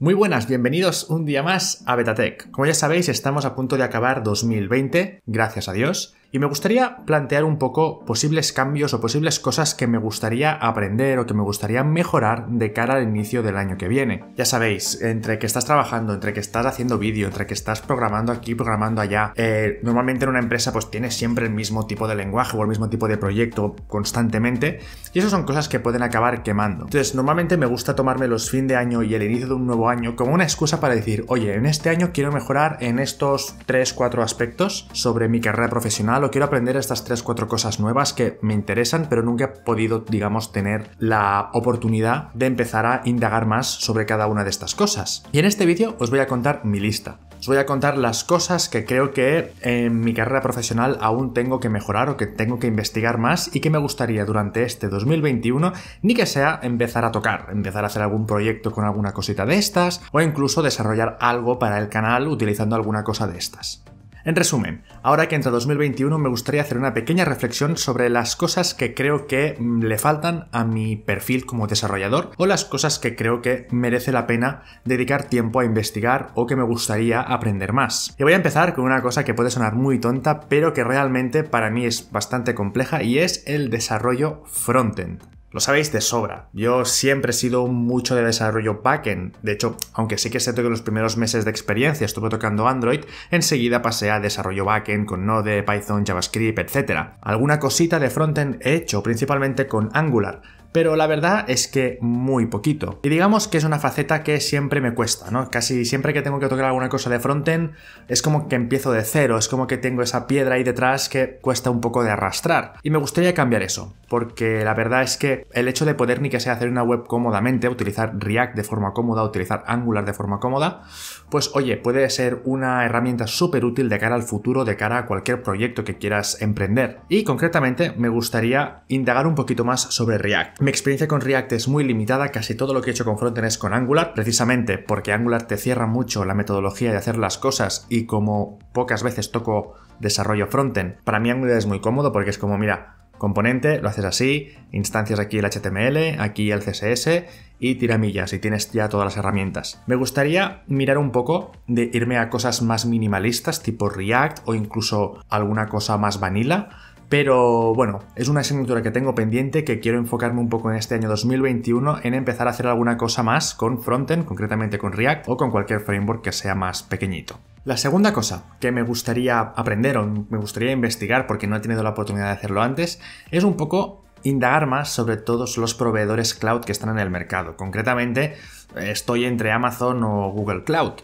Muy buenas, bienvenidos un día más a Betatec. Como ya sabéis, estamos a punto de acabar 2020, gracias a Dios, y me gustaría plantear un poco posibles cambios o posibles cosas que me gustaría aprender o que me gustaría mejorar de cara al inicio del año que viene. Ya sabéis, entre que estás trabajando, entre que estás haciendo vídeo, entre que estás programando aquí, programando allá, eh, normalmente en una empresa pues tienes siempre el mismo tipo de lenguaje o el mismo tipo de proyecto constantemente y esas son cosas que pueden acabar quemando. Entonces normalmente me gusta tomarme los fin de año y el inicio de un nuevo año como una excusa para decir, oye, en este año quiero mejorar en estos 3-4 aspectos sobre mi carrera profesional quiero aprender estas 3-4 cosas nuevas que me interesan, pero nunca he podido, digamos, tener la oportunidad de empezar a indagar más sobre cada una de estas cosas. Y en este vídeo os voy a contar mi lista. Os voy a contar las cosas que creo que en mi carrera profesional aún tengo que mejorar o que tengo que investigar más y que me gustaría durante este 2021 ni que sea empezar a tocar, empezar a hacer algún proyecto con alguna cosita de estas o incluso desarrollar algo para el canal utilizando alguna cosa de estas. En resumen, ahora que entra 2021 me gustaría hacer una pequeña reflexión sobre las cosas que creo que mm, le faltan a mi perfil como desarrollador o las cosas que creo que merece la pena dedicar tiempo a investigar o que me gustaría aprender más. Y voy a empezar con una cosa que puede sonar muy tonta pero que realmente para mí es bastante compleja y es el desarrollo frontend. Lo sabéis de sobra. Yo siempre he sido mucho de desarrollo backend. De hecho, aunque sí que sé que en los primeros meses de experiencia estuve tocando Android, enseguida pasé a desarrollo backend con Node, Python, JavaScript, etc. Alguna cosita de frontend he hecho, principalmente con Angular pero la verdad es que muy poquito. Y digamos que es una faceta que siempre me cuesta, ¿no? Casi siempre que tengo que tocar alguna cosa de frontend es como que empiezo de cero, es como que tengo esa piedra ahí detrás que cuesta un poco de arrastrar. Y me gustaría cambiar eso, porque la verdad es que el hecho de poder ni que sea hacer una web cómodamente, utilizar React de forma cómoda, utilizar Angular de forma cómoda, pues oye, puede ser una herramienta súper útil de cara al futuro, de cara a cualquier proyecto que quieras emprender. Y concretamente me gustaría indagar un poquito más sobre React. Mi experiencia con React es muy limitada, casi todo lo que he hecho con Frontend es con Angular, precisamente porque Angular te cierra mucho la metodología de hacer las cosas y como pocas veces toco desarrollo Frontend, para mí Angular es muy cómodo porque es como, mira, componente, lo haces así, instancias aquí el HTML, aquí el CSS y tiramillas y tienes ya todas las herramientas. Me gustaría mirar un poco de irme a cosas más minimalistas tipo React o incluso alguna cosa más vanilla pero bueno, es una asignatura que tengo pendiente que quiero enfocarme un poco en este año 2021 en empezar a hacer alguna cosa más con frontend, concretamente con React o con cualquier framework que sea más pequeñito. La segunda cosa que me gustaría aprender o me gustaría investigar porque no he tenido la oportunidad de hacerlo antes es un poco indagar más sobre todos los proveedores cloud que están en el mercado. Concretamente, estoy entre Amazon o Google Cloud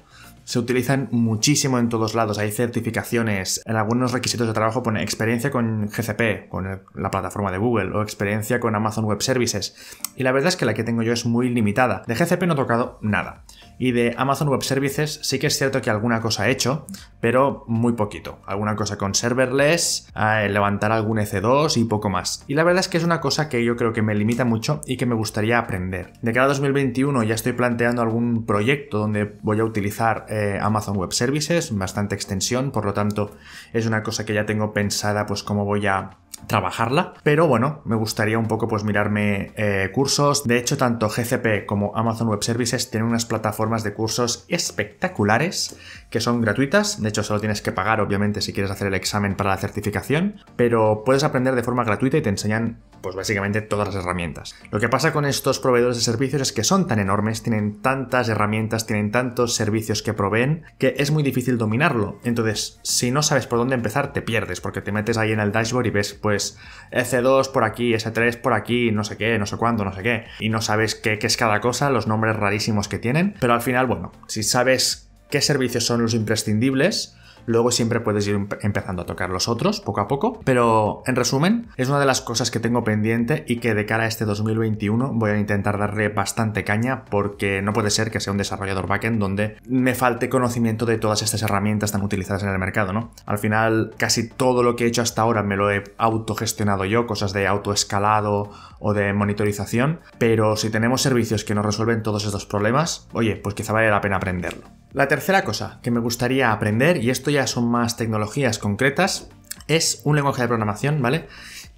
se utilizan muchísimo en todos lados. Hay certificaciones. En algunos requisitos de trabajo pone experiencia con GCP, con la plataforma de Google, o experiencia con Amazon Web Services. Y la verdad es que la que tengo yo es muy limitada. De GCP no he tocado nada. Y de Amazon Web Services sí que es cierto que alguna cosa he hecho, pero muy poquito. Alguna cosa con serverless, levantar algún EC2 y poco más. Y la verdad es que es una cosa que yo creo que me limita mucho y que me gustaría aprender. De cada 2021 ya estoy planteando algún proyecto donde voy a utilizar eh, Amazon Web Services, bastante extensión, por lo tanto es una cosa que ya tengo pensada pues cómo voy a trabajarla, pero bueno, me gustaría un poco pues mirarme eh, cursos. De hecho, tanto GCP como Amazon Web Services tienen unas plataformas de cursos espectaculares que son gratuitas. De hecho, solo tienes que pagar, obviamente, si quieres hacer el examen para la certificación, pero puedes aprender de forma gratuita y te enseñan pues básicamente todas las herramientas. Lo que pasa con estos proveedores de servicios es que son tan enormes, tienen tantas herramientas, tienen tantos servicios que proveen, que es muy difícil dominarlo. Entonces, si no sabes por dónde empezar, te pierdes, porque te metes ahí en el dashboard y ves pues s 2 por aquí, e S3 por aquí, no sé qué, no sé cuándo, no sé qué, y no sabes qué es cada cosa, los nombres rarísimos que tienen, pero al final, bueno, si sabes qué servicios son los imprescindibles, Luego siempre puedes ir empezando a tocar los otros poco a poco, pero en resumen, es una de las cosas que tengo pendiente y que de cara a este 2021 voy a intentar darle bastante caña porque no puede ser que sea un desarrollador backend donde me falte conocimiento de todas estas herramientas tan utilizadas en el mercado, ¿no? Al final, casi todo lo que he hecho hasta ahora me lo he autogestionado yo, cosas de autoescalado o de monitorización, pero si tenemos servicios que nos resuelven todos estos problemas, oye, pues quizá vale la pena aprenderlo. La tercera cosa que me gustaría aprender, y esto ya son más tecnologías concretas, es un lenguaje de programación, ¿vale?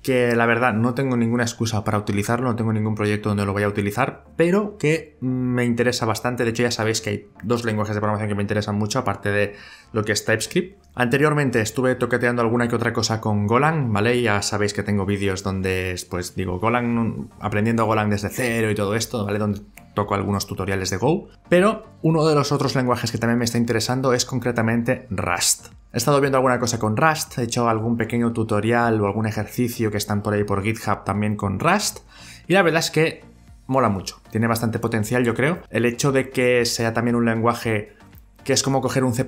Que la verdad no tengo ninguna excusa para utilizarlo, no tengo ningún proyecto donde lo voy a utilizar, pero que me interesa bastante. De hecho, ya sabéis que hay dos lenguajes de programación que me interesan mucho, aparte de lo que es TypeScript, Anteriormente estuve toqueteando alguna que otra cosa con Golang, ¿vale? Ya sabéis que tengo vídeos donde, pues digo, Golang, aprendiendo Golang desde cero y todo esto, ¿vale? Donde toco algunos tutoriales de Go. Pero uno de los otros lenguajes que también me está interesando es concretamente Rust. He estado viendo alguna cosa con Rust, he hecho algún pequeño tutorial o algún ejercicio que están por ahí por GitHub también con Rust. Y la verdad es que mola mucho, tiene bastante potencial yo creo. El hecho de que sea también un lenguaje que es como coger un C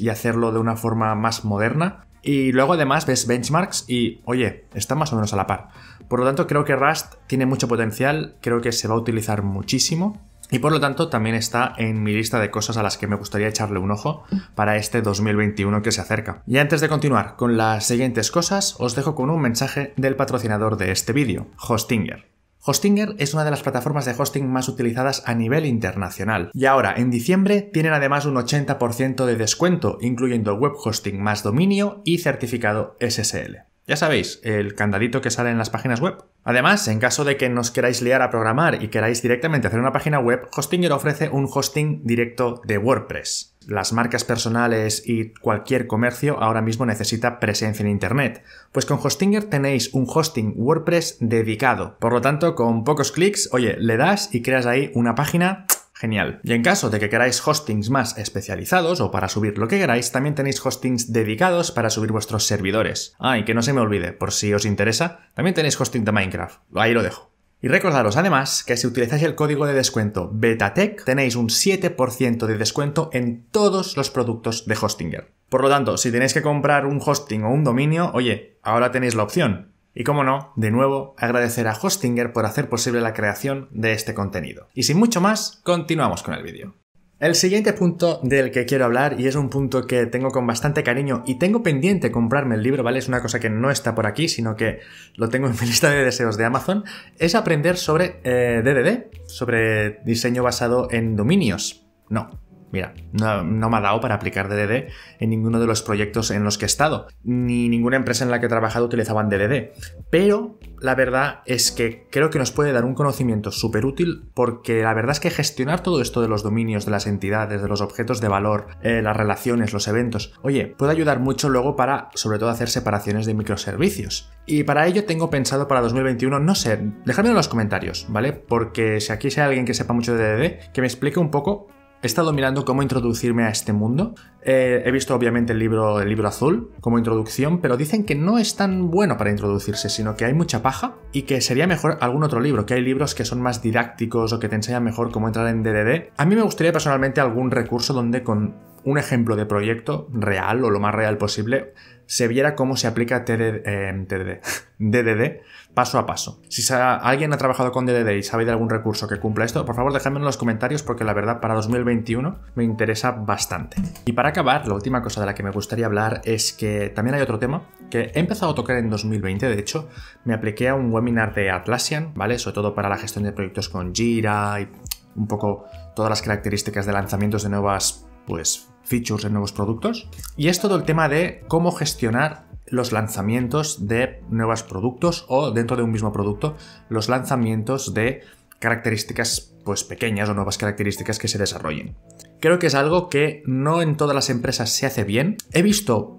y hacerlo de una forma más moderna. Y luego además ves benchmarks y, oye, está más o menos a la par. Por lo tanto, creo que Rust tiene mucho potencial, creo que se va a utilizar muchísimo y por lo tanto también está en mi lista de cosas a las que me gustaría echarle un ojo para este 2021 que se acerca. Y antes de continuar con las siguientes cosas, os dejo con un mensaje del patrocinador de este vídeo, Hostinger. Hostinger es una de las plataformas de hosting más utilizadas a nivel internacional y ahora en diciembre tienen además un 80% de descuento, incluyendo web hosting más dominio y certificado SSL. Ya sabéis, el candadito que sale en las páginas web. Además, en caso de que nos queráis liar a programar y queráis directamente hacer una página web, Hostinger ofrece un hosting directo de WordPress. Las marcas personales y cualquier comercio ahora mismo necesita presencia en Internet. Pues con Hostinger tenéis un hosting WordPress dedicado. Por lo tanto, con pocos clics, oye, le das y creas ahí una página Genial. Y en caso de que queráis hostings más especializados o para subir lo que queráis, también tenéis hostings dedicados para subir vuestros servidores. Ah, y que no se me olvide, por si os interesa, también tenéis hosting de Minecraft. Ahí lo dejo. Y recordaros además que si utilizáis el código de descuento BETATECH, tenéis un 7% de descuento en todos los productos de Hostinger. Por lo tanto, si tenéis que comprar un hosting o un dominio, oye, ahora tenéis la opción. Y como no, de nuevo agradecer a Hostinger por hacer posible la creación de este contenido. Y sin mucho más, continuamos con el vídeo. El siguiente punto del que quiero hablar, y es un punto que tengo con bastante cariño y tengo pendiente comprarme el libro, ¿vale? Es una cosa que no está por aquí, sino que lo tengo en mi lista de deseos de Amazon, es aprender sobre DDD, eh, sobre diseño basado en dominios. No, Mira, no, me ha dado para aplicar DDD en ninguno de los proyectos en los que he estado, ni ninguna empresa en la que he trabajado utilizaban DDD. Pero la verdad es que creo que nos puede dar un conocimiento súper útil porque la verdad es que gestionar todo esto de los dominios, de las entidades, de los objetos de valor, eh, las relaciones, los eventos, oye, puede ayudar mucho luego para, sobre todo, hacer separaciones de microservicios. Y para ello tengo pensado para 2021, no sé, dejadme en los comentarios, ¿vale? Porque si aquí hay alguien que sepa mucho de DDD, que me explique un poco He estado mirando cómo introducirme a este mundo. Eh, he visto obviamente el libro, el libro azul como introducción, pero dicen que no es tan bueno para introducirse, sino que hay mucha paja y que sería mejor algún otro libro, que hay libros que son más didácticos o que te enseñan mejor cómo entrar en DDD. A mí me gustaría personalmente algún recurso donde con un ejemplo de proyecto real o lo más real posible, se viera cómo se aplica TDD eh, DDD paso a paso. Si alguien ha trabajado con DDD y sabe de algún recurso que cumpla esto, por favor dejadme en los comentarios porque la verdad para 2021 me interesa bastante. Y para acabar, la última cosa de la que me gustaría hablar es que también hay otro tema que he empezado a tocar en 2020, de hecho, me apliqué a un webinar de Atlassian, ¿vale? Sobre todo para la gestión de proyectos con Jira y un poco todas las características de lanzamientos de nuevas pues features en nuevos productos. Y es todo el tema de cómo gestionar los lanzamientos de nuevos productos o dentro de un mismo producto los lanzamientos de características pues pequeñas o nuevas características que se desarrollen. Creo que es algo que no en todas las empresas se hace bien. He visto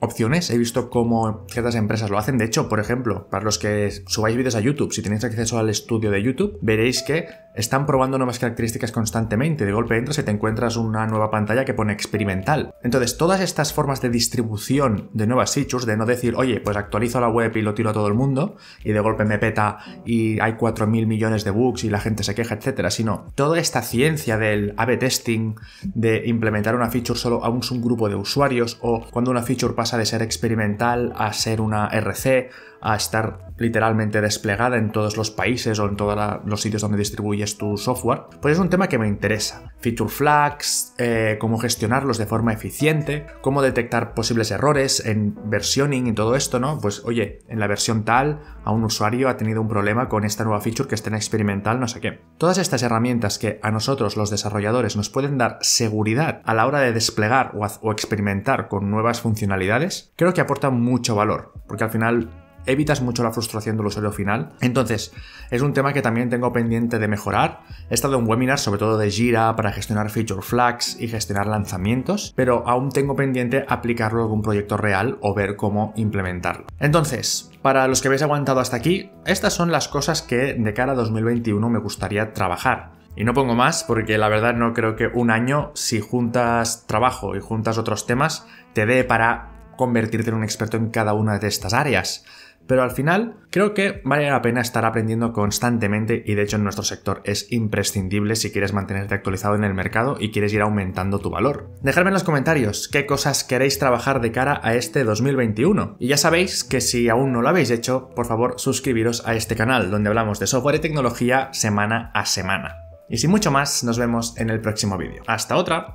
opciones, he visto cómo ciertas empresas lo hacen. De hecho, por ejemplo, para los que subáis vídeos a YouTube, si tenéis acceso al estudio de YouTube, veréis que están probando nuevas características constantemente. De golpe entras y te encuentras una nueva pantalla que pone experimental. Entonces, todas estas formas de distribución de nuevas features, de no decir, oye, pues actualizo la web y lo tiro a todo el mundo, y de golpe me peta y hay 4.000 millones de bugs y la gente se queja, etcétera, sino toda esta ciencia del A-B testing, de implementar una feature solo a un grupo de usuarios, o cuando una feature pasa de ser experimental a ser una RC, a estar literalmente desplegada en todos los países o en todos los sitios donde distribuyes tu software, pues es un tema que me interesa. Feature flags, eh, cómo gestionarlos de forma eficiente, cómo detectar posibles errores en versioning y todo esto, ¿no? Pues oye, en la versión tal, a un usuario ha tenido un problema con esta nueva feature que está en experimental, no sé qué. Todas estas herramientas que a nosotros los desarrolladores nos pueden dar seguridad a la hora de desplegar o, o experimentar con nuevas funcionalidades, creo que aportan mucho valor, porque al final evitas mucho la frustración del usuario final. Entonces, es un tema que también tengo pendiente de mejorar. He estado en webinar sobre todo de Jira para gestionar feature flags y gestionar lanzamientos, pero aún tengo pendiente aplicarlo a algún proyecto real o ver cómo implementarlo. Entonces, para los que habéis aguantado hasta aquí, estas son las cosas que de cara a 2021 me gustaría trabajar. Y no pongo más porque la verdad no creo que un año, si juntas trabajo y juntas otros temas, te dé para convertirte en un experto en cada una de estas áreas. Pero al final creo que vale la pena estar aprendiendo constantemente y de hecho en nuestro sector es imprescindible si quieres mantenerte actualizado en el mercado y quieres ir aumentando tu valor. Dejadme en los comentarios qué cosas queréis trabajar de cara a este 2021. Y ya sabéis que si aún no lo habéis hecho, por favor suscribiros a este canal donde hablamos de software y tecnología semana a semana. Y sin mucho más, nos vemos en el próximo vídeo. Hasta otra.